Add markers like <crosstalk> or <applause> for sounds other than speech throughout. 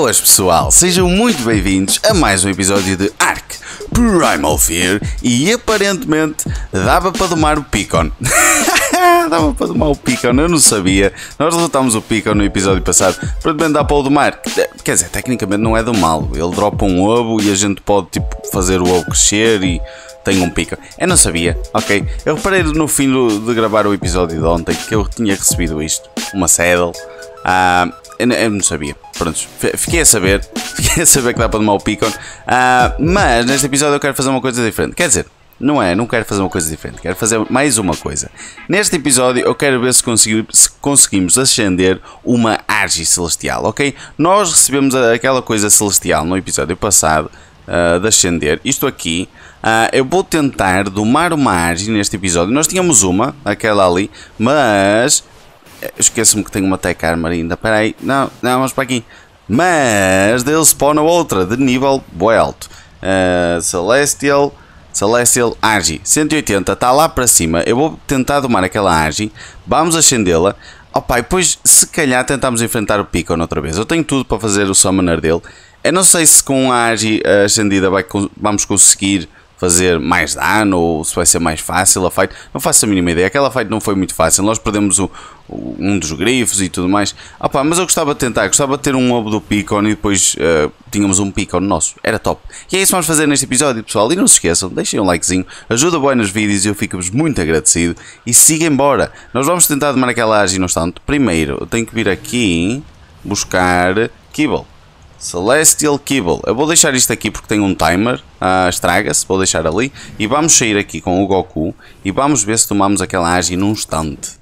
Boas pessoal, sejam muito bem-vindos a mais um episódio de Ark Primal Fear e aparentemente dava para domar o Picon. <laughs> dava para domar o Picon, eu não sabia. Nós derrotámos o Picon no episódio passado, aparentemente dá para o domar. Eh, quer dizer, tecnicamente não é do mal, ele dropa um ovo e a gente pode tipo fazer o ovo crescer e tenho um pica. Eu não sabia, ok? Eu reparei no fim do, de gravar o episódio de ontem que eu tinha recebido isto, uma saddle. Uh, eu, eu não sabia. Pronto, fiquei a saber. <laughs> Fiquei a saber que dá para domar o Picon. Uh, mas neste episódio eu quero fazer uma coisa diferente. Quer dizer, não é, não quero fazer uma coisa diferente, quero fazer mais uma coisa. Neste episódio eu quero ver se, consegui, se conseguimos ascender uma Arge Celestial, ok? Nós recebemos aquela coisa celestial no episódio passado uh, de ascender, isto aqui. Uh, eu vou tentar domar uma Arge neste episódio. Nós tínhamos uma, aquela ali, mas eh, esqueço-me que tenho uma Tech Armor ainda. Espera aí. Não, não, vamos para aqui. Mas dele spawna outra de nível boi alto. Uh, Celestial. Celestial Agi. 180. Está lá para cima. Eu vou tentar domar aquela Agi. Vamos acendê-la. Opa, e depois se calhar tentamos enfrentar o Picon outra vez. Eu tenho tudo para fazer o summoner dele. Eu não sei se com a Agi eh, acendida vai, vamos conseguir fazer mais dano ou se vai ser mais fácil a fight. Não faço a mínima ideia. Aquela fight não foi muito fácil. Nós perdemos o, o, um dos grifos e tudo mais. Ah, pá, mas eu gostava de tentar. Gostava de ter um obo do Picon e depois uh, tínhamos um Picon nosso. Era top. E é isso que vamos fazer neste episódio, pessoal. E não se esqueçam, deixem um likezinho. Ajuda bem nos vídeos e eu fico-vos muito agradecido. E siga embora. Nós vamos tentar tomar aquela ágil, não obstante. Primeiro, eu tenho que vir aqui buscar Kibble. Celestial Kibble. Eu vou deixar isto aqui porque tem um timer, uh, estraga-se, vou deixar ali. E vamos sair aqui com o Goku e vamos ver se tomamos aquela agi num instante.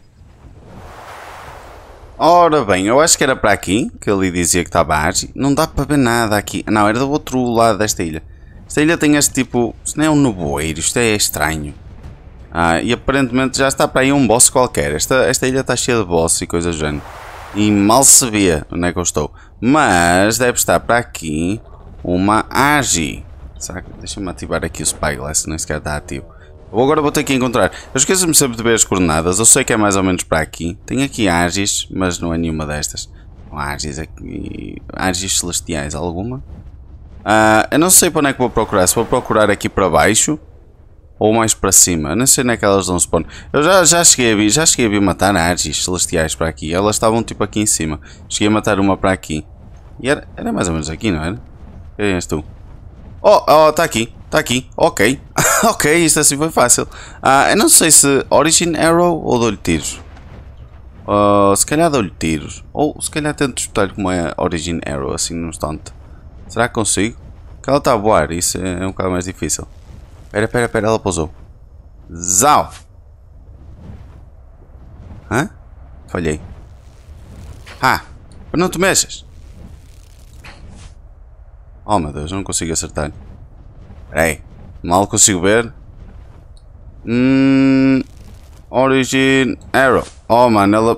Ora bem, eu acho que era para aqui, que ele dizia que estava a agi. Não dá para ver nada aqui. Não, era do outro lado desta ilha. Esta ilha tem este tipo... Isto não é um nevoeiro, isto é estranho. Ah, e aparentemente já está para aí um boss qualquer. Esta, esta ilha está cheia de boss e coisas do género. E mal se vê onde é que eu estou. Mas deve estar para aqui uma AGI. Deixa-me ativar aqui o Spyglass, não sequer está ativo. agora vou ter que encontrar. Eu esqueço-me sempre de ver as coordenadas. Eu sei que é mais ou menos para aqui. Tem aqui AGIs, mas não é nenhuma destas. Não há AGIs aqui. AGIs celestiais, alguma? Uh, eu não sei para onde é que vou procurar. Se vou procurar aqui para baixo, ou mais para cima. Não sei onde é que elas dão spawn. Eu já, já cheguei a vir, já cheguei a vir matar arges celestiais para aqui. Elas estavam tipo aqui em cima. Cheguei a matar uma para aqui. E era, era mais ou menos aqui, não era? Quem és tu? Oh, oh, está aqui. Está aqui. Ok. <laughs> ok, isto assim foi fácil. Ah, eu não sei se Origin Arrow ou dou-lhe tiros. Uh, se calhar dou-lhe tiros. Ou se calhar tento disputar-lhe como é Origin Arrow, assim, num instante. Será que consigo? Porque ela está a voar, isso é um bocado mais difícil. Pera, pera, pera, ela pousou. Zal! Hã? Falhei. Ah! Não te mexas! Oh meu Deus, não consigo acertar. Ei, mal consigo ver. Hum, origin Arrow. Oh mano, ela.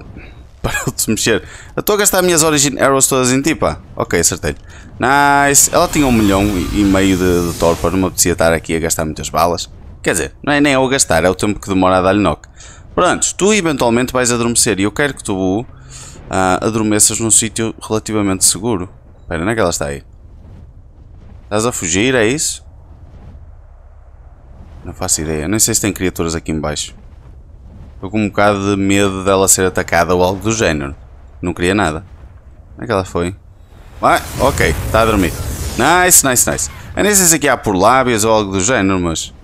Para de se mexer. Eu estou a gastar as minhas Origin Arrows todas em ti, pá. Ok, acertei. Nice. Ela tinha um milhão e meio de, de para Não me apetecia estar aqui a gastar muitas balas. Quer dizer, não é nem a gastar, é o tempo que demora a dar-lhe knock. Pronto, tu eventualmente vais adormecer e eu quero que tu uh, adormeças num sítio relativamente seguro. Espera, onde é que ela está aí? Estás a fugir, é isso? Não faço ideia, nem sei se tem criaturas aqui embaixo. Estou com um bocado de medo dela ser atacada ou algo do género. Não queria nada. Onde é que ela foi? Ah, ok, está a dormir. Nice, nice, nice. Eu nem sei se aqui há por lábios ou algo do género, mas...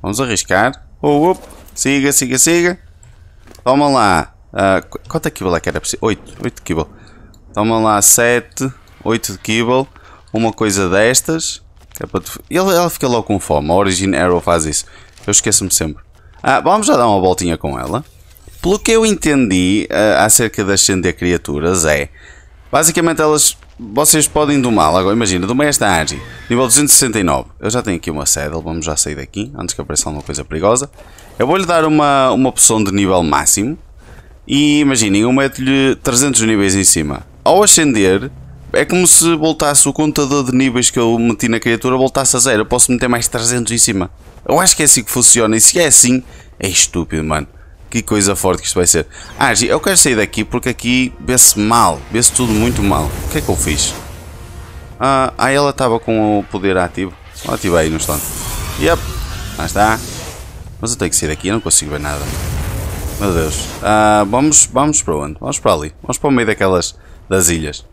Vamos arriscar. Oh, oh. Siga, siga, siga. Toma lá. Uh, quanto é kibble é que era preciso? 8, 8 kibble. Toma lá 7, 8 de kibble. Uma coisa destas. É ela, ela fica logo com fome. A Origin Arrow faz isso. Eu esqueço-me sempre. Ah, vamos já dar uma voltinha com ela. Pelo que eu entendi uh, acerca das ascender criaturas é. Basicamente elas. Vocês podem domá-la. Agora imagina, domei esta Angie. Nível 269. Eu já tenho aqui uma saddle, vamos já sair daqui, antes que apareça alguma coisa perigosa. Eu vou-lhe dar uma, uma opção de nível máximo. E imaginem, eu meto-lhe 300 níveis em cima. Ao ascender, é como se voltasse o contador de níveis que eu meti na criatura, voltasse a zero. Eu posso meter mais 300 em cima. Eu acho que é assim que funciona. E se é assim, é estúpido, mano. Que coisa forte que isto vai ser. Ah, eu quero sair daqui porque aqui vê-se mal. Vê-se tudo muito mal. O que é que eu fiz? Ah, ah ela estava com o poder ativo. Ativei, aí no instante. Yep. Lá está. Mas eu tenho que sair daqui, eu não consigo ver nada. Meu Deus. Ah, vamos, vamos para onde? Vamos para ali. Vamos para o meio daquelas... das ilhas.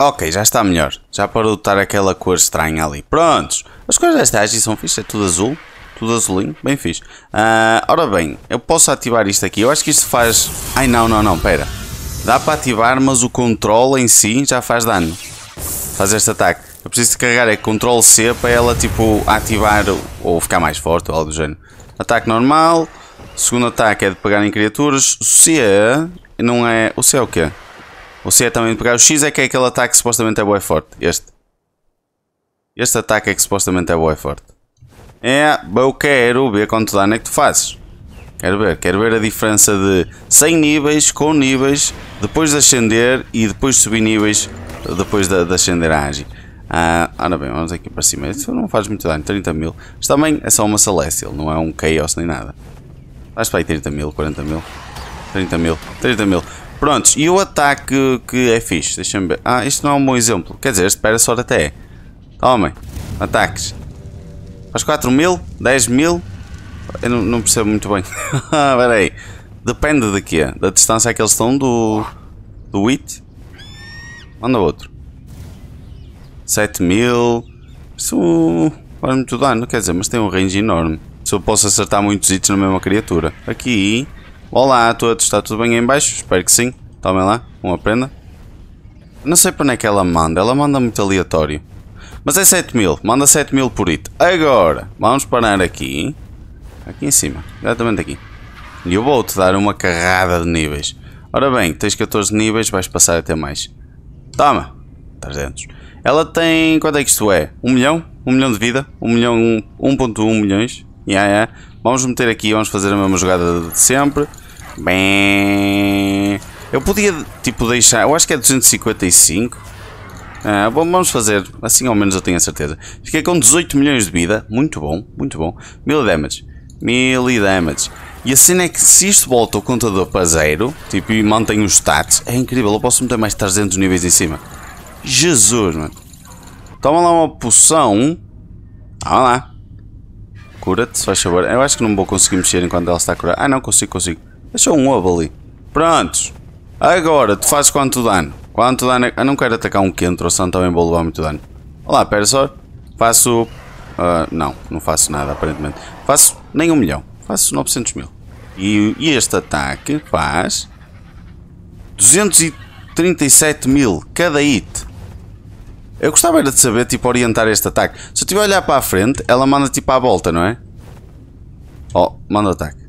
Ok, já está melhor. Já parou de estar aquela cor estranha ali. Prontos! As coisas desta agi são fixas. é tudo azul. Tudo azulinho, bem fixe. Uh, ora bem, eu posso ativar isto aqui. Eu acho que isto faz... Ai não, não, não, pera. Dá para ativar, mas o controle em si já faz dano. Faz este ataque. Eu preciso de carregar é Control C para ela tipo ativar ou ficar mais forte ou algo do género. Ataque normal. Segundo ataque é de pegar em criaturas. O C é- não é... O C é o quê? O C é também de pegar. O X é que é aquele ataque que supostamente é boa e forte. Este. Este ataque é que supostamente é boa e forte. É, eu quero ver quanto dano é que tu fazes. Quero ver, quero ver a diferença de 100 níveis, com níveis, depois de ascender e depois de subir níveis, depois de, de ascender a ágil Ah, ora bem, vamos aqui para cima. Isso não faz muito dano, 30 mil. Mas também é só uma Celestial, não é um Chaos nem nada. Faz para aí 30 mil, 40 mil, 30 mil, 30 mil. Prontos, e o ataque que é fixe? Deixa-me ver. Ah, isto não é um bom exemplo. Quer dizer, este só até é. Tomem, ataques. Faz 4 mil, 10 mil. Eu não, não percebo muito bem. <laughs> Ah, espera aí. Depende de quê? Da distância que eles estão do... Do IT? Manda outro. 7 mil. Isso faz muito dano, quer dizer, mas tem um range enorme. Se eu posso acertar muitos hits na mesma criatura. Aqui Olá a todos, está tudo bem aí embaixo? Espero que sim. Tomem lá, uma prenda. Não sei para onde é que ela manda, ela manda muito aleatório. Mas é 7000, manda 7000 por it. Agora, vamos parar aqui. Aqui em cima, exatamente aqui. E eu vou-te dar uma carrada de níveis. Ora bem, tens 14 níveis, vais passar até mais. Toma! 300. Ela tem. Quanto é que isto é? 1 milhão? 1 milhão de vida? 1 milhão. 1.1 milhões? Yeah, yeah. Vamos meter aqui, vamos fazer a mesma jogada de sempre. Bem. Eu podia, tipo, deixar. Eu acho que é 255. Ah, bom, vamos fazer. Assim ao menos eu tenho a certeza. Fiquei com 18 milhões de vida. Muito bom, muito bom. Mil damage. mil damage. E a cena é que se isto volta o contador para zero, tipo, e mantém os stats, é incrível. Eu posso meter mais 300 níveis em cima. Jesus, mano. Toma lá uma poção. Toma lá. Cura-te, se faz favor. Eu acho que não vou conseguir mexer enquanto ela está a curar. Ah, não, consigo, consigo. Deixou um ovo ali. Prontos. Agora, tu fazes quanto dano? Quanto dano é... Eu não quero atacar um Kentro, senão também vou levar muito dano. Olá, pera só. Faço... Uh, não, não faço nada, aparentemente. Faço nem um milhão. Faço 900 mil. E, e este ataque faz... 237 mil cada hit. Eu gostava era de saber, tipo, orientar este ataque. Se eu estiver a olhar para a frente, ela manda, tipo, à volta, não é? Oh, manda ataque.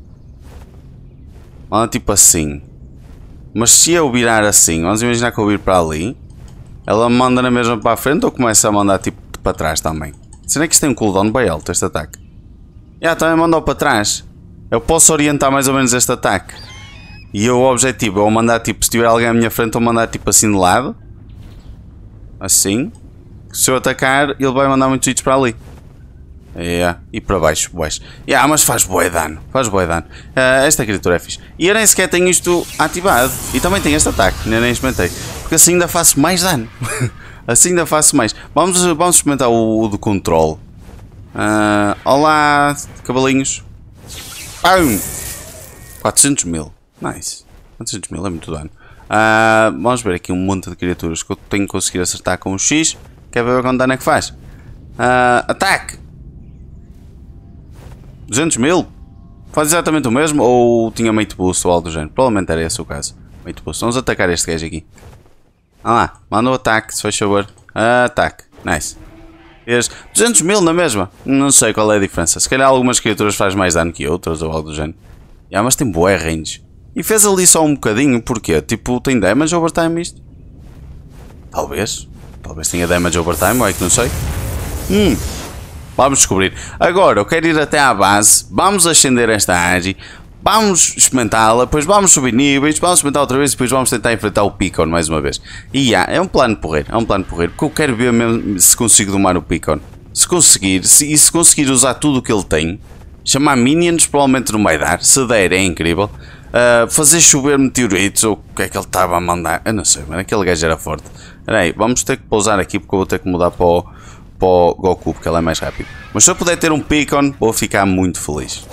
Manda, tipo, assim. Mas se eu virar assim, vamos imaginar que eu vir para ali, ela manda na mesma para a frente ou começa a mandar, tipo, para trás também? Será é que isto tem um cooldown bem alto, este ataque? Ah, também mandou para trás. Eu posso orientar mais ou menos este ataque. E o objetivo é mandar, tipo, se tiver alguém à minha frente, eu mandar, tipo, assim de lado Assim. Se eu atacar, ele vai mandar muitos hits para ali. e para baixo, baixo. Yeah, mas faz boa dano, faz boa dano. Uh, esta criatura é fixe. E eu nem sequer tenho isto ativado. E também tenho este ataque, nem, nem experimentei. Porque assim ainda faço mais dano. <laughs> assim ainda faço mais. Vamos, vamos experimentar o, o do controle. Uh, olá, cavalinhos. Pum! 400 mil. Nice. 400 mil é muito dano. Uh, vamos ver aqui um monte de criaturas que eu tenho que conseguir acertar com o X. Quer ver quanto dano é que faz? Uh, ataque! 200 mil? Faz exatamente o mesmo ou tinha meio boost ou algo do género? Provavelmente era esse o caso. Meio boost. Vamos atacar este gajo aqui. Ah lá, manda o ataque, se faz favor. Uh, ataque. Nice. 200 mil na mesma? Não sei qual é a diferença. Se calhar algumas criaturas faz mais dano que outras ou algo do género. Ah, mas tem boa range. E fez ali só um bocadinho, porque Tipo, tem damage overtime isto? Talvez. Talvez tenha damage overtime, ou é que não sei. Hum, vamos descobrir. Agora, eu quero ir até à base, vamos ascender esta área, vamos experimentá-la, depois vamos subir níveis, vamos experimentar outra vez, depois vamos tentar enfrentar o Picon mais uma vez. E é um plano porreiro, é um plano porreiro, porque eu quero ver mesmo se consigo domar o Picon. Se conseguir, se, e se conseguir usar tudo o que ele tem, chamar Minions provavelmente não vai dar, se der é incrível. Uh, fazer chover meteoritos ou o que é que ele estava a mandar. Eu não sei, mas Aquele gajo era forte. Peraí, vamos ter que pousar aqui porque eu vou ter que mudar para o, para o Goku porque ele é mais rápido. Mas se eu puder ter um Picon, vou ficar muito feliz.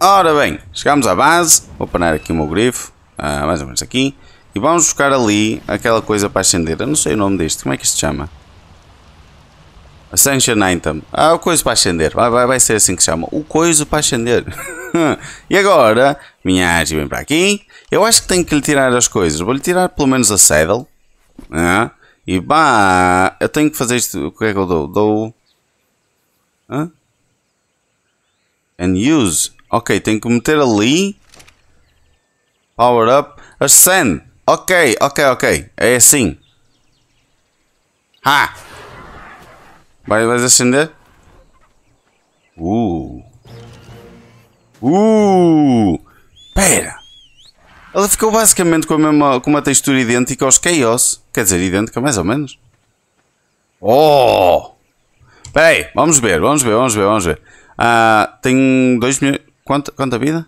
Ora bem, chegamos à base. Vou apanhar aqui o meu grifo. Uh, mais ou menos aqui. E vamos buscar ali aquela coisa para acender. Eu não sei o nome disto. Como é que isto se chama? Ascension Item. Ah, o coisa para acender. Vai, vai, vai ser assim que se chama. O coisa para acender. <laughs> <laughs> e agora, minha ágil vem para aqui. Eu acho que tenho que lhe tirar as coisas. Vou-lhe tirar pelo menos a saddle. Ah, e pá, eu tenho que fazer isto. O que é que eu dou? Dou. Ah? And use. Ok, tenho que meter ali. Power up. Ascend. Ok, ok, ok. É assim. Ah! Vai, vais acender? Uh! Uh! Pera! Ela ficou basicamente com, a mesma, com uma textura idêntica aos Chaos. Quer dizer, idêntica mais ou menos. Oh! Espera aí, vamos ver, vamos ver, vamos ver, vamos ver. Ah, tem 2 mil... Quanto, quanta vida?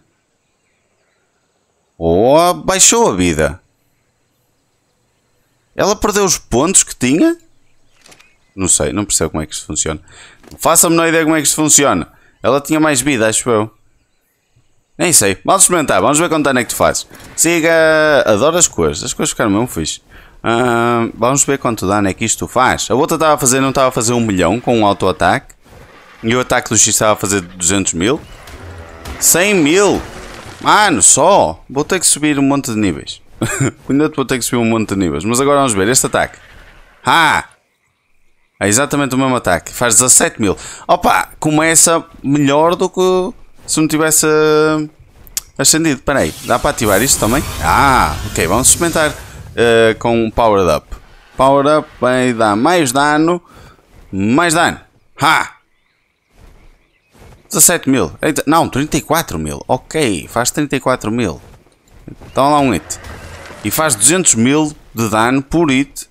Oh, baixou a vida. Ela perdeu os pontos que tinha? Não sei, não percebo como é que isso funciona. Faça-me a ideia como é que isso funciona. Ela tinha mais vida, acho eu. Nem é sei. Vamos experimentar. Vamos ver quanto dano é que tu fazes. Siga. Adoro as coisas. As coisas ficaram mesmo fixe. Uh, vamos ver quanto dano é que isto faz. A outra estava a fazer, não estava a fazer um milhão com um auto-ataque. E o ataque do X estava a fazer 200 mil. 100 mil! Mano, só! Vou ter que subir um monte de níveis. <laughs> Ainda vou ter que subir um monte de níveis. Mas agora vamos ver este ataque. Ah! É exatamente o mesmo ataque. Faz 17 mil. Opa! Começa é melhor do que se não tivesse uh, eh, acendido. Espera aí, dá para ativar isto também? Ah, ok, vamos experimentar uh, com Power Up. Power Up vai dar mais dano, mais dano. Ha! 17 mil, não, 34 mil, ok, faz 34 mil. Então lá um hit. E faz 200 mil de dano por hit,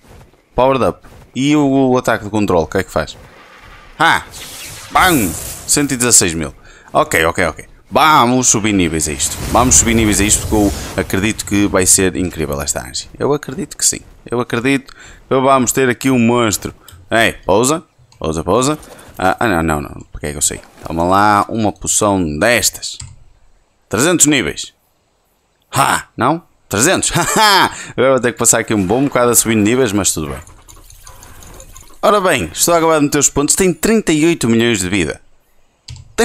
Power up. E o, o ataque de controle, o que é que faz? Ah! Bam! 116 mil. Ok, ok, ok. Vamos subir níveis a isto. Vamos subir níveis a isto porque eu acredito que vai ser incrível esta ange. Eu acredito que sim. Eu acredito que vamos ter aqui um monstro. Ei, pousa. Pousa, pousa. Ah, ah não, não, não. Porque é que eu sei? Toma lá uma poção destas. 300 níveis. Ha! Não? 300? Haha! Agora vou ter que passar aqui um bom bocado a subir níveis, mas tudo bem. Ora bem, estou a acabar de meter os pontos. Tem 38 milhões de vida.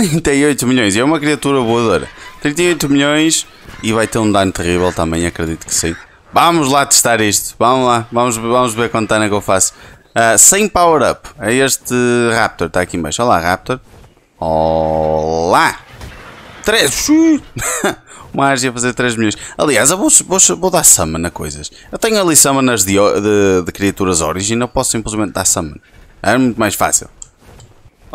38 milhões, e é uma criatura voadora. 38 milhões e vai ter um dano terrível também, acredito que sim. Vamos lá testar isto, vamos lá, vamos, vamos ver quanto dano é que eu faço. Uh, ah, sem power up, é este Raptor, está aqui embaixo. Olá, Raptor. Olá! 3! <laughs> uma área a fazer 3 milhões. Aliás, eu vou, vou, vou dar summon a coisas. Eu tenho ali summoners de, de, de criaturas origin, eu posso simplesmente dar summon. É muito mais fácil.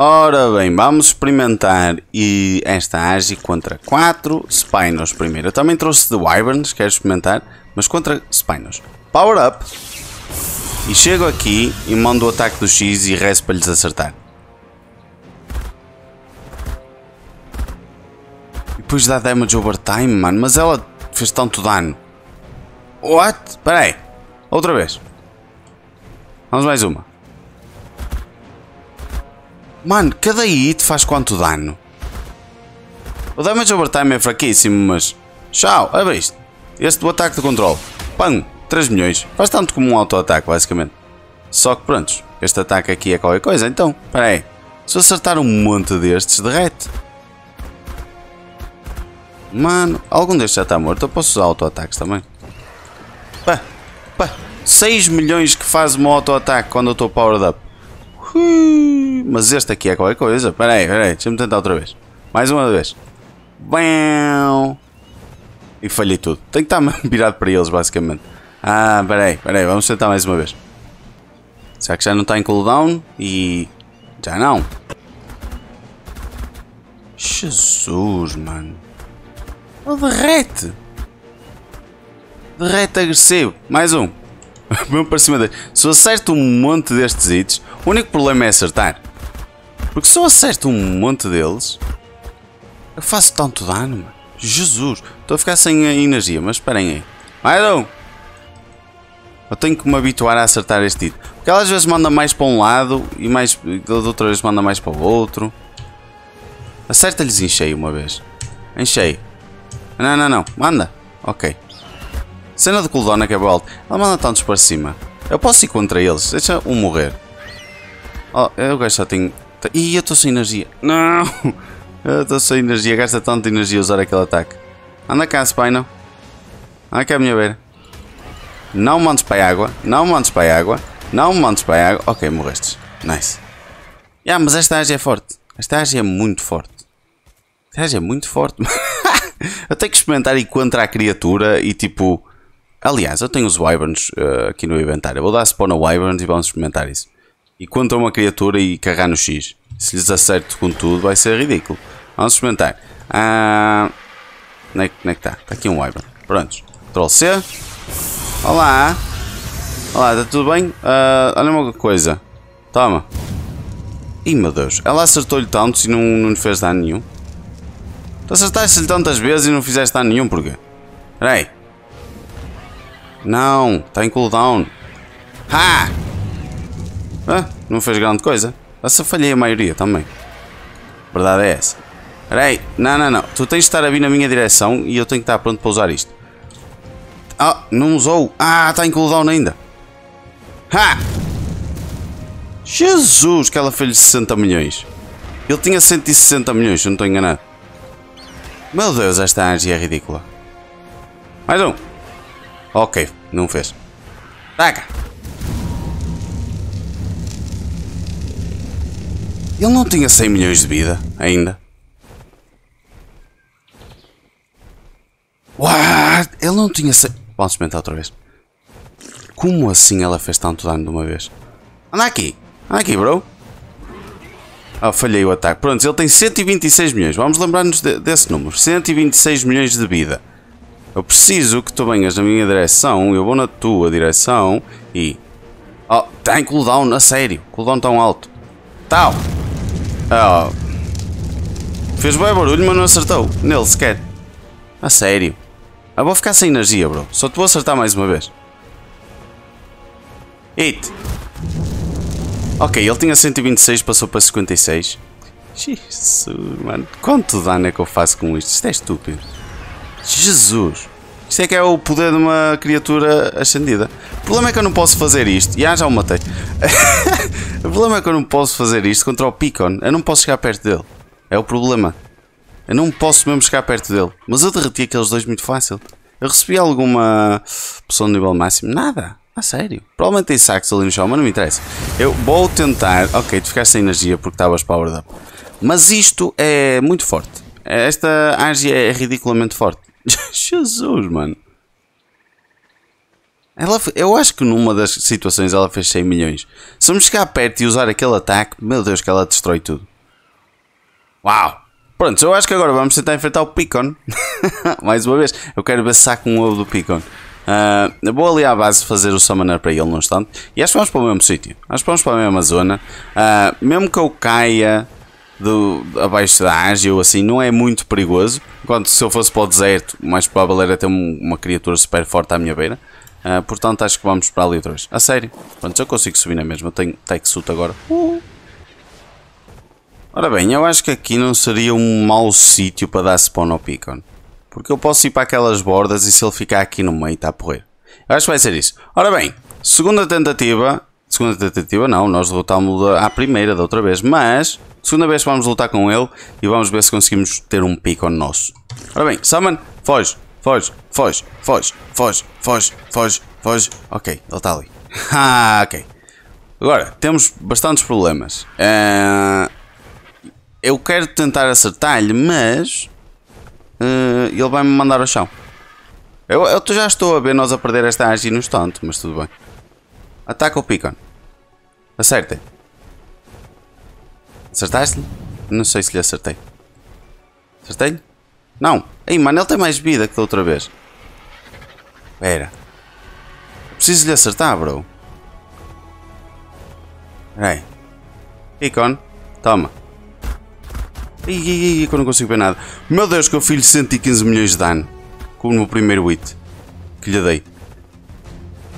Ora bem, vamos experimentar e esta Agi contra 4 Spinos primeiro. Eu também trouxe The Wyverns, quero experimentar, mas contra Spinos. Power up! E chego aqui e mando o ataque do X e rezo para lhes acertar. E depois dá damage time mano, mas ela fez tanto dano. What? Espera aí. Outra vez. Vamos mais uma. Mano, cada hit faz quanto dano? O damage over time é fraquíssimo, mas... Tchau, é isto. Este do ataque de controle. pão, 3 milhões. Faz tanto como um auto-ataque, basicamente. Só que prontos, este ataque aqui é qualquer coisa, então. Espera aí. Se eu acertar um monte destes, derrete. Mano, algum destes já está morto. Eu posso usar auto-ataques também. Pá, pá. 6 milhões que faz um auto-ataque quando eu estou powered up mas este aqui é qualquer coisa. Espera aí, espera aí. Deixa-me tentar outra vez. Mais uma vez. Bam! E falhei tudo. Tenho que estar <laughs> virado para eles, basicamente. Ah, espera aí, espera aí. Vamos tentar mais uma vez. Será que já não está em cooldown? E... Já não. Jesus, mano. Ele derrete. Derrete agressivo. Mais um. <laughs> Mesmo para cima dele. Se eu acerto um monte destes hits, o único problema é acertar. Porque se eu acerto um monte deles, eu faço tanto dano, mano. Jesus, estou a ficar sem energia, mas esperem aí. Mais Eu tenho que me habituar a acertar este tipo. Porque ela às vezes manda mais para um lado e mais de outra vez manda mais para o outro. Acerta-lhes em cheio uma vez. Em cheio. Não, não, não. Manda. Ok. Cena de cooldown é que é boa. Ela manda tantos para cima. Eu posso ir contra eles. Deixa um morrer. Oh, eu gajo só tenho. Ih, eu estou sem energia. Não! Eu estou sem energia, gasta tanta energia usar aquele ataque. Anda cá, Spino. Anda cá, minha beira. Não mandes para a água. Não mandes para a água. Não mandes para a água. Ok, morrestes. Nice. Ah, mas esta ágia é forte. Esta ágia é muito forte. Esta ágia é muito forte. <laughs> eu tenho que experimentar e contra a criatura e tipo. Aliás, eu tenho os Wyverns uh, eh, aqui no inventário. Eu vou dar spawn a Wyverns e vamos experimentar isso e quanto a uma criatura e carregar no X. Se lhes acerto com tudo vai ser ridículo. Vamos experimentar. Ah, onde, é, que está? É está aqui um Wyvern. Prontos. Ctrl C. Olá. Olá, está tudo bem? Uh, olha uma coisa. Toma. Ih, meu Deus. Ela acertou-lhe tanto e não, não lhe fez dano nenhum. Tu acertaste-lhe tantas vezes e não fizeste dano nenhum, porquê? Peraí. Não, está em cooldown. Ha! Ah, não fez grande coisa. Essa falhei a maioria também. verdade é essa. Peraí, não, não, não. Tu tens de estar a vir na minha direção e eu tenho que estar pronto para usar isto. Ah, não usou. Ah, está em cooldown ainda. Ha! Jesus, que ela fez-lhe 60 milhões. Ele tinha 160 milhões, se não estou enganado. Meu Deus, esta energia é ridícula. Mais um. Ok, não fez. Taca. Ele não tinha 100 milhões de vida ainda. What? Ele não tinha 100... Vamos experimentar outra vez. Como assim ela fez tanto dano de uma vez? Anda aqui! Anda aqui, bro! Ah, falhei o ataque. Pronto, ele tem 126 milhões. Vamos lembrar-nos de, desse número. 126 milhões de vida. Eu preciso que tu venhas na minha direção, eu vou na tua direção e... Oh, tem cooldown, a sério. Cooldown tão alto. Tal! Ah, oh. Fez bem barulho, mas não acertou. Nele sequer. A sério. Eu vou ficar sem energia, bro. Só te vou acertar mais uma vez. Hit. Ok, ele tinha 126, passou para 56. Jesus, mano. Quanto dano é que eu faço com isto? Isto é estúpido. Jesus. Isto é que é o poder de uma criatura ascendida. O problema é que eu não posso fazer isto. E ah, já o matei. <laughs> o problema é que eu não posso fazer isto contra o Picon. Eu não posso chegar perto dele. É o problema. Eu não posso mesmo chegar perto dele. Mas eu derreti aqueles dois muito fácil. Eu recebi alguma pessoa no nível máximo? Nada. A sério. Provavelmente tem sacos ali no chão, mas não me interessa. Eu vou tentar... Ok, tu ficaste sem energia porque estavas powered up. Mas isto é muito forte. Esta Angie é ridiculamente forte. <laughs> Jesus, mano. Ela, eu acho que numa das situações ela fez 100 milhões. Se me chegar perto e usar aquele ataque, meu Deus, que ela destrói tudo. Uau! Pronto, eu acho que agora vamos tentar enfrentar o Picon. <laughs> Mais uma vez, eu quero ver se saco um ovo do Picon. Uh, vou ali à base fazer o summoner para ele, não instante. E acho que vamos para o mesmo sítio. Acho que vamos para a mesma zona. Uh, mesmo que eu caia do, abaixo da ágil, assim, não é muito perigoso. Enquanto se eu fosse para o deserto, mais provável era ter uma criatura super forte à minha beira. Uh, portanto, acho que vamos para ali outra vez. A sério. Pronto, eu consigo subir na mesma. Eu tenho tech suit agora. Uh. Ora bem, eu acho que aqui não seria um mau sítio para dar spawn ao Picon. Porque eu posso ir para aquelas bordas e se ele ficar aqui no meio está a porrer. Eu acho que vai ser isso. Ora bem, segunda tentativa Segunda tentativa não, nós derrotámos-lo à primeira da outra vez, mas segunda vez vamos lutar com ele e vamos ver se conseguimos ter um pico nosso. Ora bem, Summon, foge, foge, foge, foge, foge, foge, foge, foge. Ok, ele está ali. <laughs> Ah, ok. Agora, temos bastantes problemas. Uh, eu quero tentar acertar-lhe, mas uh, ele vai-me mandar ao chão. Eu, eu já estou a ver nós a perder esta agi no instante, mas tudo bem. Ataca o Picon. acerta Acertaste-lhe? Não sei se lhe acertei. Acertei? -lhe? Não. Ei, mano, ele tem mais vida que da outra vez. espera Preciso lhe acertar, bro. Pera aí. Picon, toma. Ih, ih, ih, que eu não consigo ver nada. Meu Deus, que eu fiz 115 milhões de dano. Como o primeiro hit que lhe dei.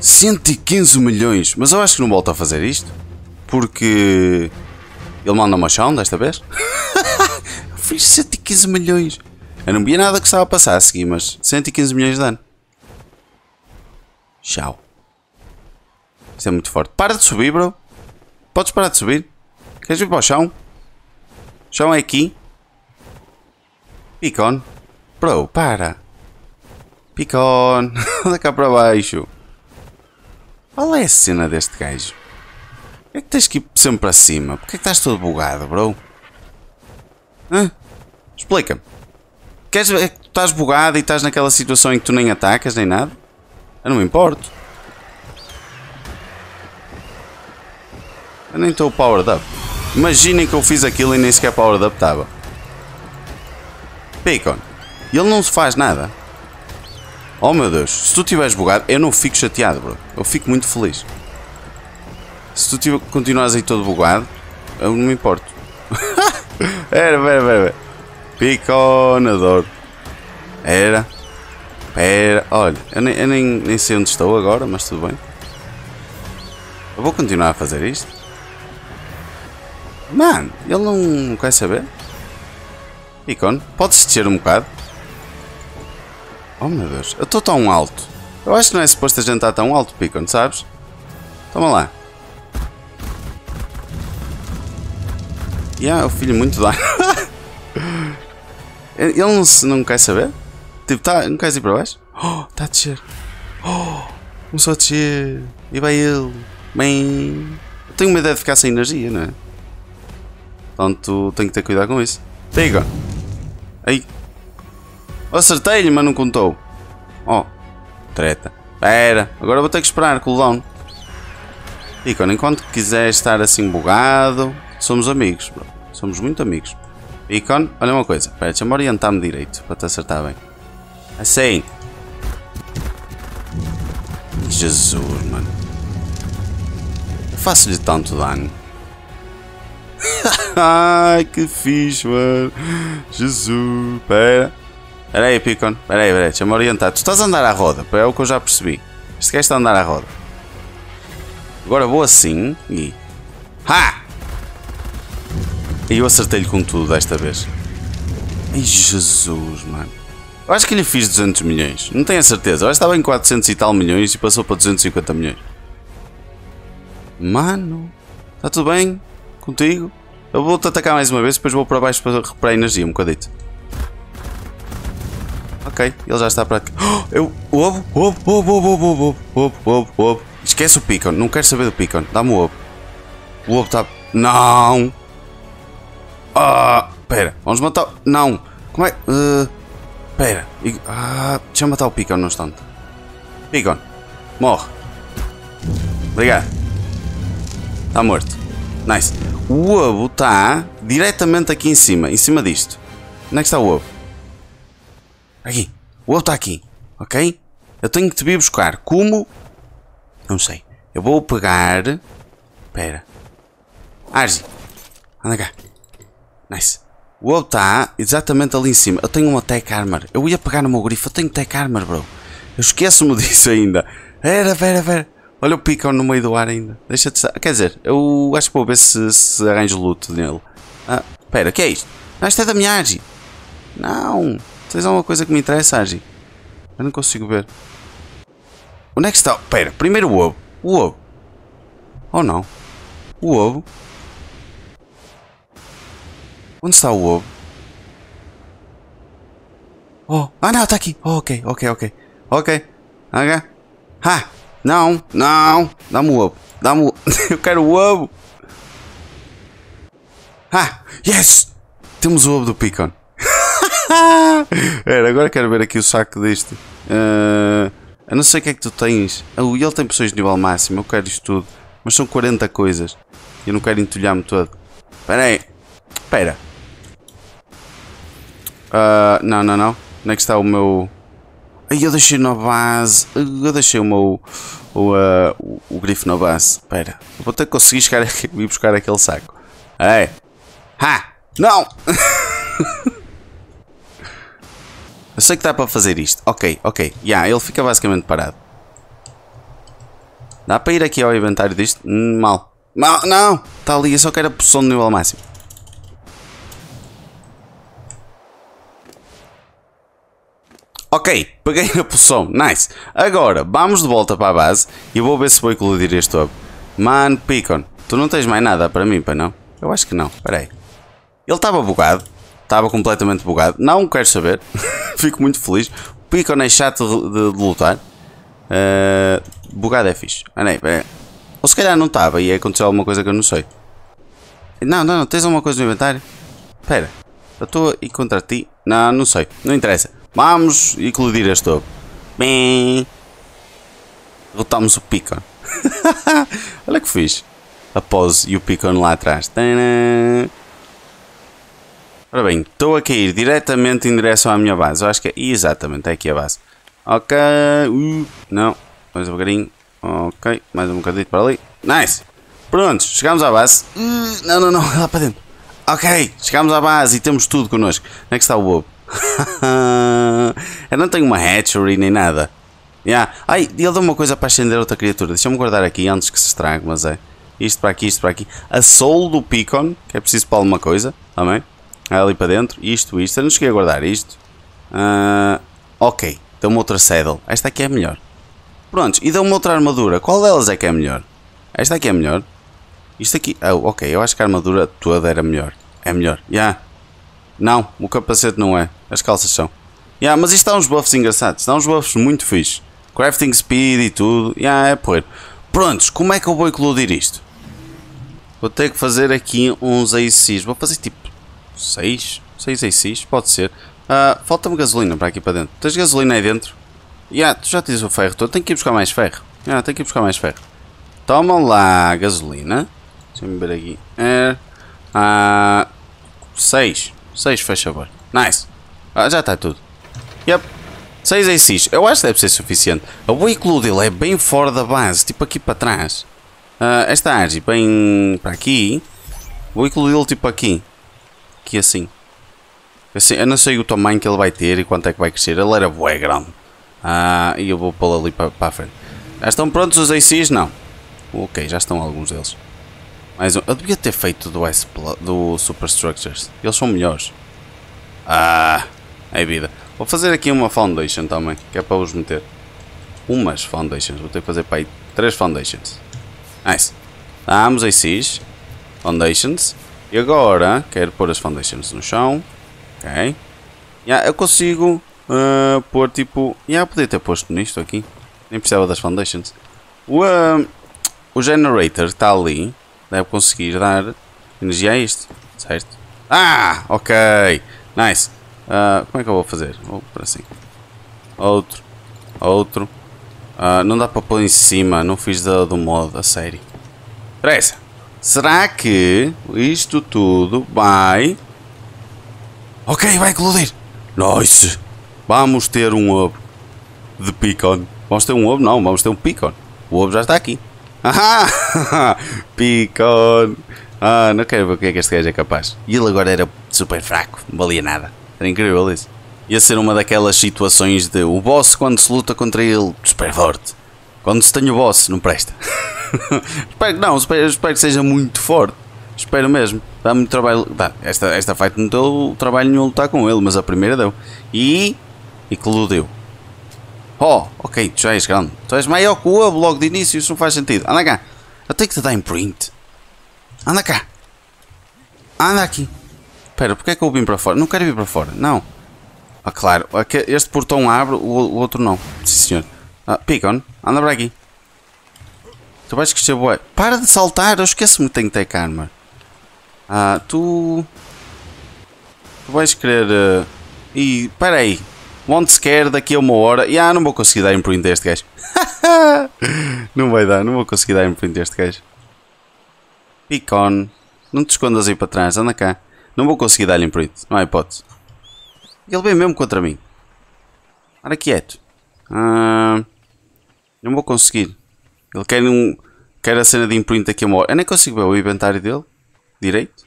115 milhões. Mas eu acho que não volta a fazer isto. Porque ele manda uma chão desta vez. <laughs> Fiz 115 milhões. Eu não via nada que estava a passar a seguir, mas 115 milhões de dano. Tchau. Isto é muito forte. Para de subir, bro. Podes parar de subir. Queres vir para o chão? O chão é aqui. Picon. Bro, para. Picon. Anda <laughs> cá para baixo. Qual é a cena deste gajo? Porquê é que tens que ir sempre para cima? Porquê é que estás todo bugado, bro? Hã? Explica-me. Queres ver que tu estás bugado e estás naquela situação em que tu nem atacas nem nada? Eu não me importo. Eu nem estou powered up. Imaginem que eu fiz aquilo e nem sequer powered up estava. Bacon. E ele não se faz nada. Oh meu Deus, se tu tiveres bugado, eu não fico chateado, bro. Eu fico muito feliz. Se tu continuares aí todo bugado, eu não me importo. <laughs> Era, pera, pera, pera. Piconador. Era. Pera. Olha, eu, nem, eu nem, nem sei onde estou agora, mas tudo bem. Eu vou continuar a fazer isto. Mano, ele não quer saber. Icon, podes descer um bocado? Oh meu Deus, eu estou tão alto. Eu acho que não é suposto a gente estar tão alto, Picon, sabes? Toma lá. Yeah, o filho muito lá. <laughs> Ele não, se, não quer saber? Tipo, tá, não queres ir para baixo? Oh, está a descer. Oh, começou a descer. E vai ele. Bem. Eu tenho uma ideia de ficar sem energia, não é? Portanto, tenho que ter cuidado com isso. Pega! Aí, Acertei-lhe, mas não contou. Oh, treta. Pera, agora vou ter que esperar, cooldown. Icon, enquanto quiser estar assim bugado, somos amigos, bro. Somos muito amigos. Icon, olha uma coisa. Pera, deixa-me orientar-me direito para te acertar bem. Assim. Jesus, mano. Eu faço-lhe tanto dano. <laughs> Ai, que fixe, mano. Jesus, pera. Pera aí, Picon. Pera aí, espera aí. Deixa-me orientar. Tu estás a andar à roda. É o que eu já percebi. Este gajo está a andar à roda. Agora vou assim e... Ha! E eu acertei-lhe com tudo desta vez. Ai, Jesus, mano. Eu acho que lhe fiz 200 milhões. Não tenho a certeza. Eu acho que estava em 400 e tal milhões e passou para 250 milhões. Mano, está tudo bem contigo? Eu vou-te atacar mais uma vez, depois vou para baixo para recuperar energia um bocadito. Ok, ele já está para aqui. Oh, eu. Ovo, ovo, ovo, ovo, ovo, ovo, ovo, ovo, ovo. Esquece o Picon, não quero saber do Picon. Dá-me o ovo. O ovo está. Não! Ah! Pera, vamos matar. Não! Como é. Uh, pera. Ah, deixa eu matar o Picon não instante. Picon, morre. Obrigado. Está morto. Nice. O ovo está diretamente aqui em cima, em cima disto. Onde é que está o ovo? Aqui. O outro está aqui. Ok? Eu tenho que te vir buscar. Como? Não sei. Eu vou pegar... Espera. Arzi. Anda cá. Nice. O outro está exatamente ali em cima. Eu tenho uma Tech Armor. Eu ia pegar no meu grifo. Eu tenho Tech Armor, bro. Eu esqueço-me <laughs> disso ainda. Era, pera, pera. Olha o pico no meio do ar ainda. Deixa-te... Quer dizer, eu acho que vou ver se, se arranjo loot nele. Ah, pera, o que é isto? Não, isto é da minha Arzi. Não. Tens alguma coisa que me interessa, Agi? Eu não consigo ver. Onde é que está? espera primeiro o ovo. O ovo. Ou oh, não? O ovo. Onde está o ovo? Oh, ah não, está aqui. Oh, ok, ok, ok. Ok. Ok. Ha! Não, não. Dá-me o ovo. Dá-me o... <laughs> Eu quero o ovo. Ah, yes! Temos o ovo do Picon. <laughs> Era, agora quero ver aqui o saco deste. Uh, ah, eu não sei o que é que tu tens. ele ah, tem pessoas de nível máximo, eu quero isto tudo. Mas são 40 coisas. Eu não quero entulhar-me todo. Espera aí. Espera. Uh, não, não, não. Onde é que está o meu... Ai, eu deixei na base. Eu deixei o meu... O, uh, o, o grifo na base. Espera. Vou ter que conseguir chegar <laughs> aqui, buscar aquele saco. Ei. Ha! Não! <laughs> Eu sei que dá para fazer isto. Ok, ok. Já, yeah, ele fica basicamente parado. Dá para ir aqui ao inventário disto? Hum, mal. Mal, não! Está ali, eu só quero a poção de nível máximo. Ok, peguei <laughs> a poção, nice. Agora, vamos de volta para a base e vou ver se vou eclodir este ovo. Man, Picon, tu não tens mais nada para mim, para não? Eu acho que não, espera aí. Ele estava bugado. Estava completamente bugado. Não quero saber. <laughs> Fico muito feliz. Picon é chato de, de, de lutar. Uh, bugado é fixe. Ah, não, é. Ou se calhar não estava e aconteceu alguma coisa que eu não sei. Não, não, não. Tens alguma coisa no inventário? Espera. A estou e contra ti. Não, não sei. Não interessa. Vamos eclodir este topo. Bem. Derrotamos o Picon. <laughs> Olha que fixe. A pose e o Picon lá atrás. Tadã. Ora bem, estou a cair diretamente em direção à minha base. Eu acho que é exatamente é aqui a base. Ok. Uh, não. Mais um bocadinho. Ok. Mais um bocadinho para ali. Nice. Prontos. Chegámos à base. Uh, não, não, não. <laughs> Lá para dentro. Ok. Chegámos à base e temos tudo connosco. Onde é que está o bobo? <laughs> Eu não tenho uma hatchery nem nada. Yeah. Ai, ele deu uma coisa para acender outra criatura. Deixa-me guardar aqui antes que se estrague, mas é. Isto para aqui, isto para aqui. A soul do Picon, que é preciso para alguma coisa. Também ali para dentro, isto, isto, eu não cheguei a guardar isto. Uh, ok, dá-me outra saddle, esta aqui é melhor. Prontos, e dá-me outra armadura, qual delas é que é melhor? Esta aqui é melhor. Isto aqui, oh, ok, eu acho que a armadura toda era melhor. É melhor, já. Yeah. Não, o capacete não é, as calças são. Yeah, mas isto dá uns buffs engraçados, dá uns buffs muito fixe. Crafting speed e tudo, yeah, é poeiro. Prontos, como é que eu vou incluir isto? Vou ter que fazer aqui uns ACs, vou fazer tipo 6? 6 e 6, pode ser. Uh, Falta-me gasolina para aqui para dentro. Tens gasolina aí dentro? Ya, yeah, tu já tens o ferro todo. Tenho que ir buscar mais ferro. Ah, yeah, tenho que ir buscar mais ferro. Toma lá, gasolina. Deixa-me ver aqui. É, 6. 6, faz favor. Nice. Ah, já está tudo. Yep. 6 em 6. Eu acho que deve ser suficiente. O veículo dele é bem fora da base, tipo aqui para trás. Uh, esta área, bem para aqui. O veículo dele, tipo aqui aqui assim. assim. Eu não sei o tamanho que ele vai ter e quanto é que vai crescer. Ele era bué grande. Ah, e eu vou pô-lo ali para, a frente. Já estão prontos os ACs? Não. Ok, já estão alguns deles. Mais um. Eu devia ter feito do, Ice do Superstructures. Eles são melhores. Ah, é vida. Vou fazer aqui uma foundation também, que é para os meter. Umas foundations. Vou ter que fazer para aí três foundations. Nice. Damos ACs. Foundations. E agora quero pôr as foundations no chão. Ok. Yeah, eu consigo uh, pôr tipo. Yeah, podia ter posto nisto aqui. Nem precisava das foundations. O, uh, o generator está ali. Deve conseguir dar energia a isto. Certo? Ah! Ok! Nice! Uh, como é que eu vou fazer? Vou por assim. Outro. Outro. não dá para pôr em cima. Não fiz do, do modo. A sério. Pressa! Será que isto tudo vai. Ok, vai colidir. Nice! Vamos ter um ovo de Picon. Vamos ter um ovo? Não, vamos ter um Picon. O ovo já está aqui. <laughs> Ah! Picon! Ah, não quero ver o que é que este gajo é capaz. E ele agora era super fraco, não valia nada. Era incrível isso. Ia ser uma daquelas situações de o boss quando se luta contra ele, super forte. Quando se tem o boss, não presta. <laughs> espero que não, espero, espero, que seja muito forte. Espero mesmo. Dá muito trabalho. Dá. Esta, esta fight não deu trabalho nenhum lutar com ele, mas a primeira deu. E. E que deu. Oh, ok, tu já és grande. Tu és maior que o ovo logo de início, isso não faz sentido. Anda cá. Eu tenho que te dar imprint. Anda cá. Anda aqui. Espera, porquê é que eu vim para fora? Não quero vir para fora, não. Ah, claro, este portão abre, o outro não. Sim, senhor. Ah, Picon, anda para aqui. Tu vais crescer Para de saltar, eu esqueço-me que tenho que ter karma. Ah, tu... Tu vais querer... Uh... Ah, e, espera aí. Won't scare daqui a uma hora. E ah, não vou conseguir dar imprint a este gajo. <laughs> não vai dar, não vou conseguir dar imprint a este gajo. Picon, não te escondas aí para trás, anda cá. Não vou conseguir dar-lhe imprint, não há hipótese. Ele vem mesmo contra mim. Ora quieto. Ah, não vou conseguir. Ele quer, um, quer a cena de imprint aqui a uma hora. Eu nem consigo ver o inventário dele. Direito.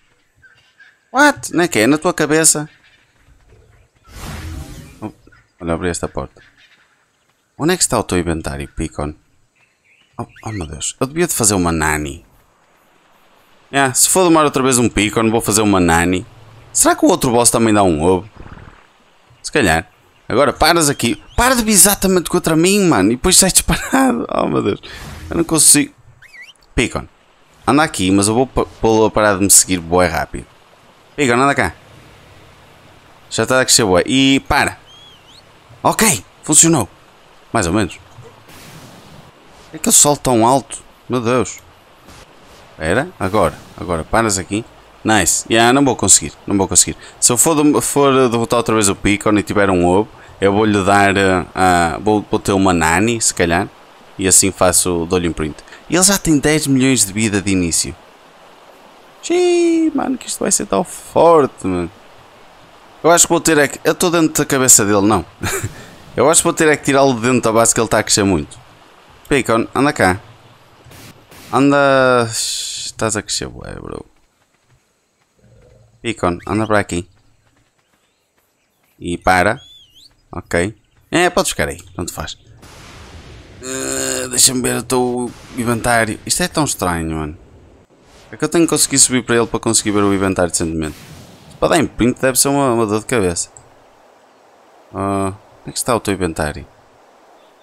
What? Não é que é? é na tua cabeça? Oh, olha, abri esta porta. Onde é que está o teu inventário, Picon? Oh, oh meu Deus. Eu devia de fazer uma nani. Yeah, se for domar outra vez um Picon, vou fazer uma nani. Será que o outro boss também dá um ovo? Se calhar. Agora paras aqui. Para de exatamente contra mim, mano. E depois sai disparado. <laughs> Oh meu Deus. Eu não consigo. Picon. Anda aqui, mas eu vou pô-lo a parar de me seguir boé rápido. Picon, anda cá. Já está a crescer boa E para. Ok, funcionou. Mais ou menos. É que eu solto tão alto. Meu Deus. Era? Agora. Agora paras aqui. Nice. Yeah, não vou conseguir. Não vou conseguir. Se eu for, for derrotar outra vez o Pico e tiver um ovo, eu vou-lhe dar. Uh, vou, vou ter uma Nani, se calhar. E assim faço. o lhe imprint. E ele já tem 10 milhões de vida de início. Xiii, mano, que isto vai ser tão forte, mano. Eu acho que vou ter é que. Eu estou dentro da cabeça dele, não. <laughs> eu acho que vou ter é que tirá-lo de dentro da base que ele está a crescer muito. Picon, anda cá. Anda. Estás a crescer, ué, bro. Icon, anda para aqui. E para. Ok. É, eh, podes ficar aí, tanto faz. Uh, eh, Deixa-me ver o teu inventário. Isto é tão estranho, mano. É que eu tenho que conseguir subir para ele para conseguir ver o inventário decentemente. Se para dar em print deve ser uma, uma dor de cabeça. Uh, onde é que eh, está o teu inventário?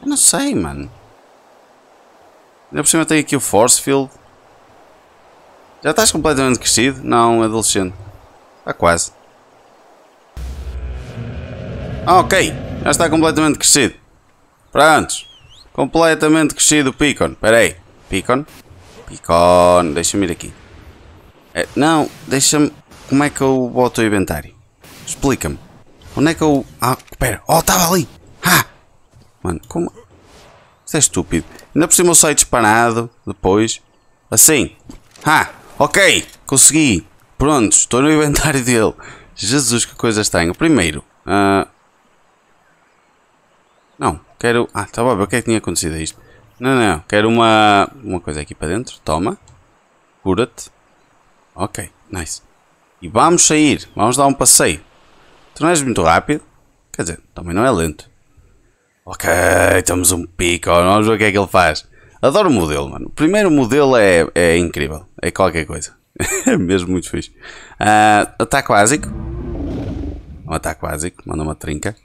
Eu não sei, mano. Ainda por cima tem aqui o force field. Já estás completamente crescido? Não, adolescente. Está quase. Ah, ok, já está completamente crescido. Prontos. Completamente crescido o Picon. Espera aí. Picon? Picon, deixa-me ir aqui. É, não, deixa-me... Como é que eu boto o inventário? Explica-me. Onde é que eu... Ah, espera. Oh, estava ali. Ah! Mano, como... Isso é estúpido. Ainda por cima eu saio disparado. Depois. Assim. Ah, ok. Consegui. Prontos, estou no inventário dele. Jesus, que coisas tenho. Primeiro, uh... não, quero. Ah, estava a ver o que é que tinha acontecido a isto. Não, não, quero uma, uma coisa aqui para dentro. Toma, cura-te. Ok, nice. E vamos sair, vamos dar um passeio. Tu não és muito rápido, quer dizer, também não é lento. Ok, estamos um pico, vamos ver o que é que ele faz. Adoro o modelo, mano. O primeiro modelo é, é incrível, é qualquer coisa. <laughs> mesmo muito fixe. Uh, ataque básico. Um ataque básico. Manda uma trinca.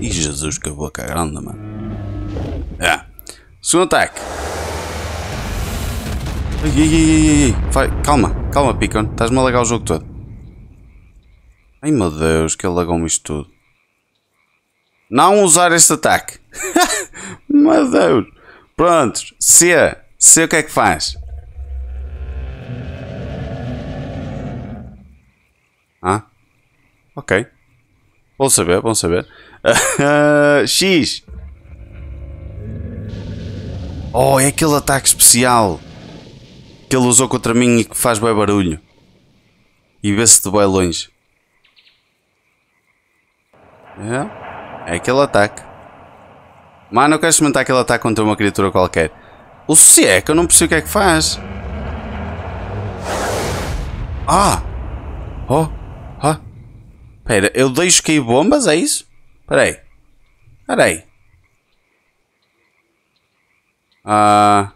e Ih, Jesus, que boca grande, mano. É, Segundo ataque. Ai, ai, ai, ai, calma, calma, Picon. Estás-me a lagar o jogo todo. Ai, meu Deus, que ele lagou-me isto tudo. Não usar este ataque. <laughs> meu Deus. Prontos. C. C o que é que faz? ok. Bom saber, bom saber. <laughs> X! Oh, é aquele ataque especial que ele usou contra mim e que faz bem barulho. E vê-se de bem longe. É, é aquele ataque. Mano, eu quero experimentar aquele ataque contra uma criatura qualquer. O se é que eu não percebo o que é que faz. Ah! Oh! Pera, eu deixo cair bombas, é isso? Peraí. Peraí. Ah.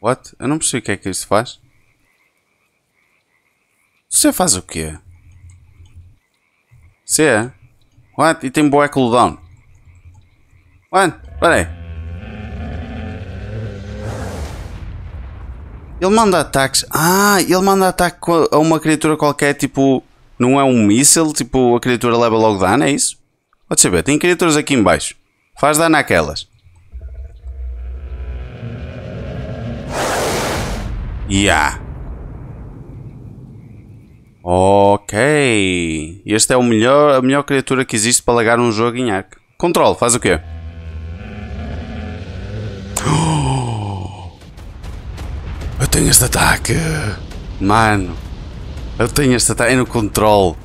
What? Eu não percebi o que é que isso faz. Você faz o quê? Você? É? What? E tem boa cooldown. What? Peraí. Ele manda ataques. Ah, ele manda ataque a uma criatura qualquer, tipo. Não é um míssil, tipo, a criatura leva logo dano, é isso? Pode saber, tem criaturas aqui embaixo. Faz dano àquelas. Yeah. Ok. Este é o melhor, a melhor criatura que existe para largar um jogo em arco. Controle, faz o quê? tenho este ataque. Mano, eu tenho este ataque. É no controle.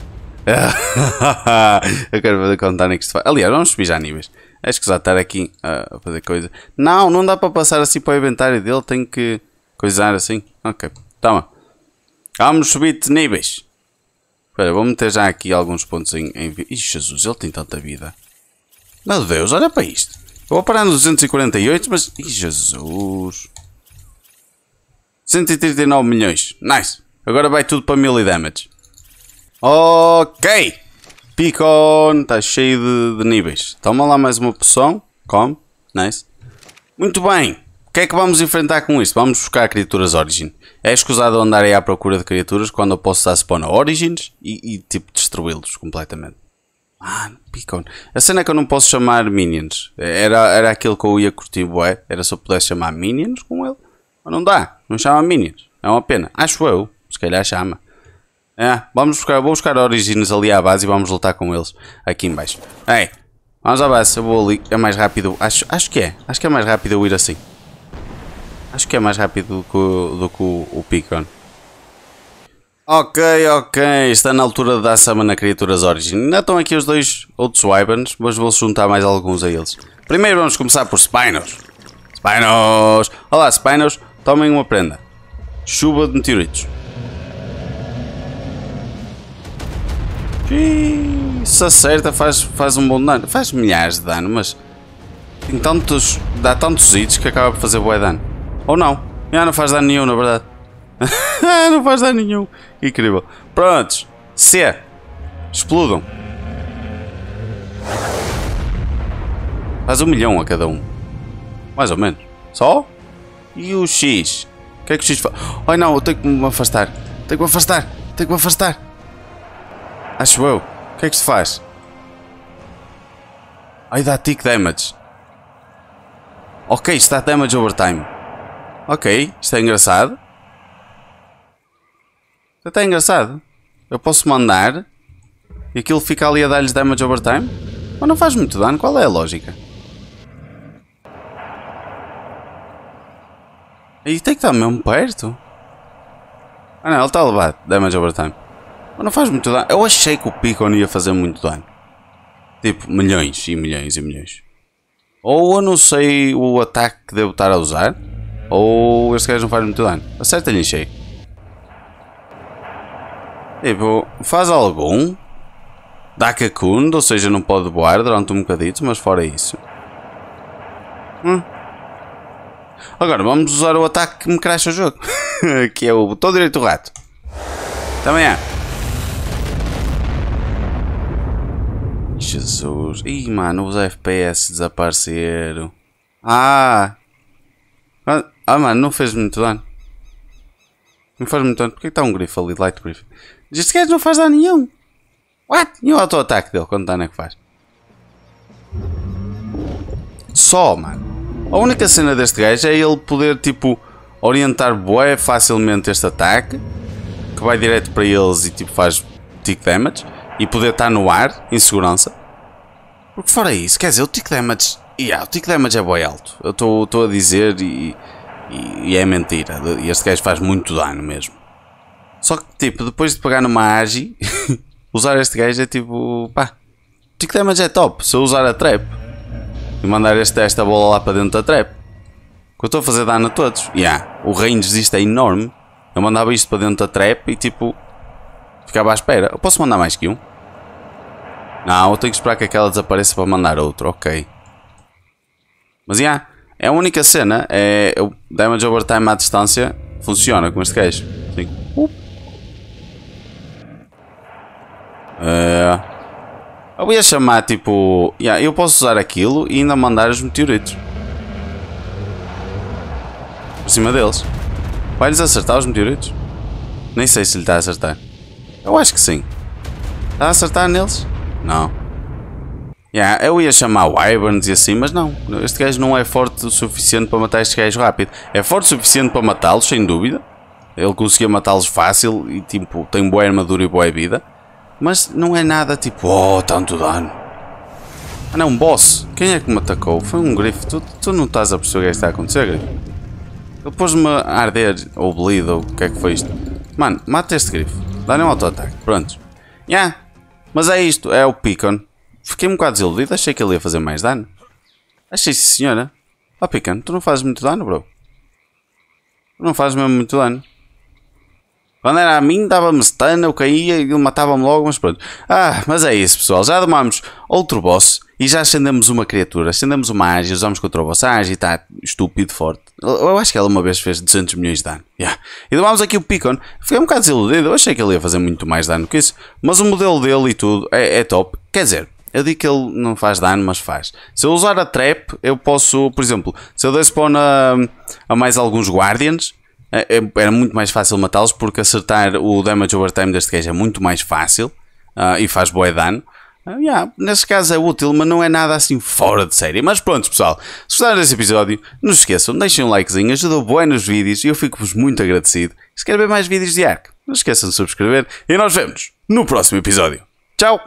<laughs> eu quero ver quanto dano é que isto Aliás, vamos subir já níveis. Acho que já estar aqui ah, a fazer coisa. Não, não dá para passar assim para o inventário dele. Tenho que coisar assim. Ok, toma. Vamos subir de níveis. Espera, vou meter já aqui alguns pontos em, em... Ih, Jesus, ele tem tanta vida. Meu Deus, olha para isto. Eu vou parar no 248, mas... Ih, Jesus. 139 milhões. Nice. Agora vai tudo para melee damage. Ok. Picon. Está cheio de, de níveis. Toma lá mais uma poção. Come. Nice. Muito bem. O que é que vamos enfrentar com isto? Vamos buscar criaturas Origin. É escusado andar aí à procura de criaturas quando eu posso dar spawn a Origins e, e tipo destruí-los completamente. Mano, Picon. A cena é que eu não posso chamar Minions. Era, era aquilo que eu ia curtir, bué. Era se eu pudesse chamar Minions com ele. Mas não dá, não chama Minions. É uma pena. Acho eu, se calhar chama. É, vamos buscar, vou buscar Origins ali à base e vamos lutar com eles aqui em baixo. Ei, vamos à base, eu vou ali, é mais rápido, acho, acho que é, acho que é mais rápido eu ir assim. Acho que é mais rápido do que, o, do que o, o Picon. Ok, ok, está na altura de dar samba na criaturas Origin. Ainda estão aqui os dois outros Wyverns, mas vou juntar mais alguns a eles. Primeiro vamos começar por Spinos. Spinos! Olá Spinos, Tomem uma prenda. Chuva de meteoritos. se acerta faz, faz um bom dano. Faz milhares de dano, mas tem tantos, dá tantos hits que acaba por fazer boa dano. Ou não. Já não faz dano nenhum, na verdade. <laughs> não faz dano nenhum. Incrível. Prontos. C. Explodam. Faz um milhão a cada um. Mais ou menos. Só? E o X? O que é que o X faz? Ai oh, não, eu tenho que me afastar. Tenho que me afastar. Tenho que me afastar. Acho eu. O que é que se faz? Ai, dá tick damage. Ok, está damage over time. Ok, isto é engraçado. Isto até é engraçado. Eu posso mandar e aquilo fica ali a dar-lhes damage over time? Mas não faz muito dano, qual é a lógica? E tem que estar mesmo perto. Ah não, ele está levado. Damage over time. Mas não faz muito dano. Eu achei que o não ia fazer muito dano. Tipo, milhões e milhões e milhões. Ou eu não sei o ataque que devo estar a usar. Ou este gajo não faz muito dano. Acerta-lhe cheio. Tipo, faz algum. Dá cacundo, ou seja, não pode voar durante um bocadito, mas fora isso. Hum. Agora vamos usar o ataque que me cracha o jogo, <laughs> que é o botão direito do rato. Até amanhã. Jesus. Ih, mano, os FPS desapareceram. Ah! ah! Ah, mano, não fez muito dano. Não faz muito dano. Porquê que está um grifo ali, light grifo? Este que não faz dano nenhum. What? E o auto-ataque dele? Quanto dano é que faz? Só, mano. A única cena deste gajo é ele poder, tipo, orientar bué facilmente este ataque, que vai direto para eles e, tipo, faz tick damage, e poder estar no ar, em segurança. Porque fora isso, quer dizer, o tick damage... Yeah, o tick damage é bué alto. Eu estou a dizer e, e, e é mentira. Este gajo faz muito dano mesmo. Só que, tipo, depois de pegar numa agi, <laughs> usar este gajo é tipo, pá... Tick damage é top, se eu usar a trap e mandar esta esta bola lá para dentro da trap. Que eu estou a fazer dano a todos. Yeah, o range disto é enorme. Eu mandava isto para dentro da trap e tipo. Ficava à espera. Eu posso mandar mais que um? Não, eu tenho que esperar que aquela desapareça para mandar outro. Ok. Mas yeah, é a única cena. É, é o damage over time à distância. Funciona com este queijo. Sim. Uh. Eh, eu ia chamar tipo. Yeah, eu posso usar aquilo e ainda mandar os meteoritos. Por cima deles. Vai-lhes acertar os meteoritos? Nem sei se lhe está a acertar. Eu acho que sim. Está a acertar neles? Não. Yeah, eu ia chamar Wyverns e assim, mas não. Este gajo não é forte o suficiente para matar este gajo rápido. É forte o suficiente para matá-los, sem dúvida. Ele conseguia matá-los fácil e tipo, tem boa armadura e boa vida. Mas não é nada tipo, oh, tanto dano. Ah não, um boss. Quem é que me atacou? Foi um grifo. Tu, tu não estás a perceber o que é está a acontecer, grifo? Ele pôs-me a arder, ou bleed, ou o que é que foi isto. Mano, mata este grifo. Dá-lhe um auto-ataque. Pronto. Ya. Yeah. Mas é isto, é o Picon. Fiquei um bocado desiludido, achei que ele ia fazer mais dano. Achei sim senhora. Ó oh, Picon, tu não fazes muito dano, bro. Tu não fazes mesmo muito dano. Quando era a mim, dava-me stun, eu caía e matava-me logo, mas pronto. Ah, mas é isso, pessoal. Já domámos outro boss e já acendemos uma criatura. Acendemos uma ágil, usamos contra o boss. A ágil está estúpido forte. Eu acho que ela uma vez fez 200 milhões de dano. Yeah. E domámos aqui o Picon. Fiquei um bocado desiludido. Eu achei que ele ia fazer muito mais dano que isso. Mas o modelo dele e tudo é, é top. Quer dizer, eu digo que ele não faz dano, mas faz. Se eu usar a trap, eu posso, por exemplo, se eu der spawn a, a mais alguns guardians, é, é, era muito mais fácil matá-los porque acertar o damage over time deste gajo é muito mais fácil uh, e faz boa dano. Uh, yeah, caso é útil, mas não é nada assim fora de série. Mas pronto, pessoal, se gostaram desse episódio, não se esqueçam, deixem um likezinho, ajudou bem nos vídeos e eu fico-vos muito agradecido. Se querem ver mais vídeos de Ark, não esqueçam de subscrever e nós vemos no próximo episódio. Tchau!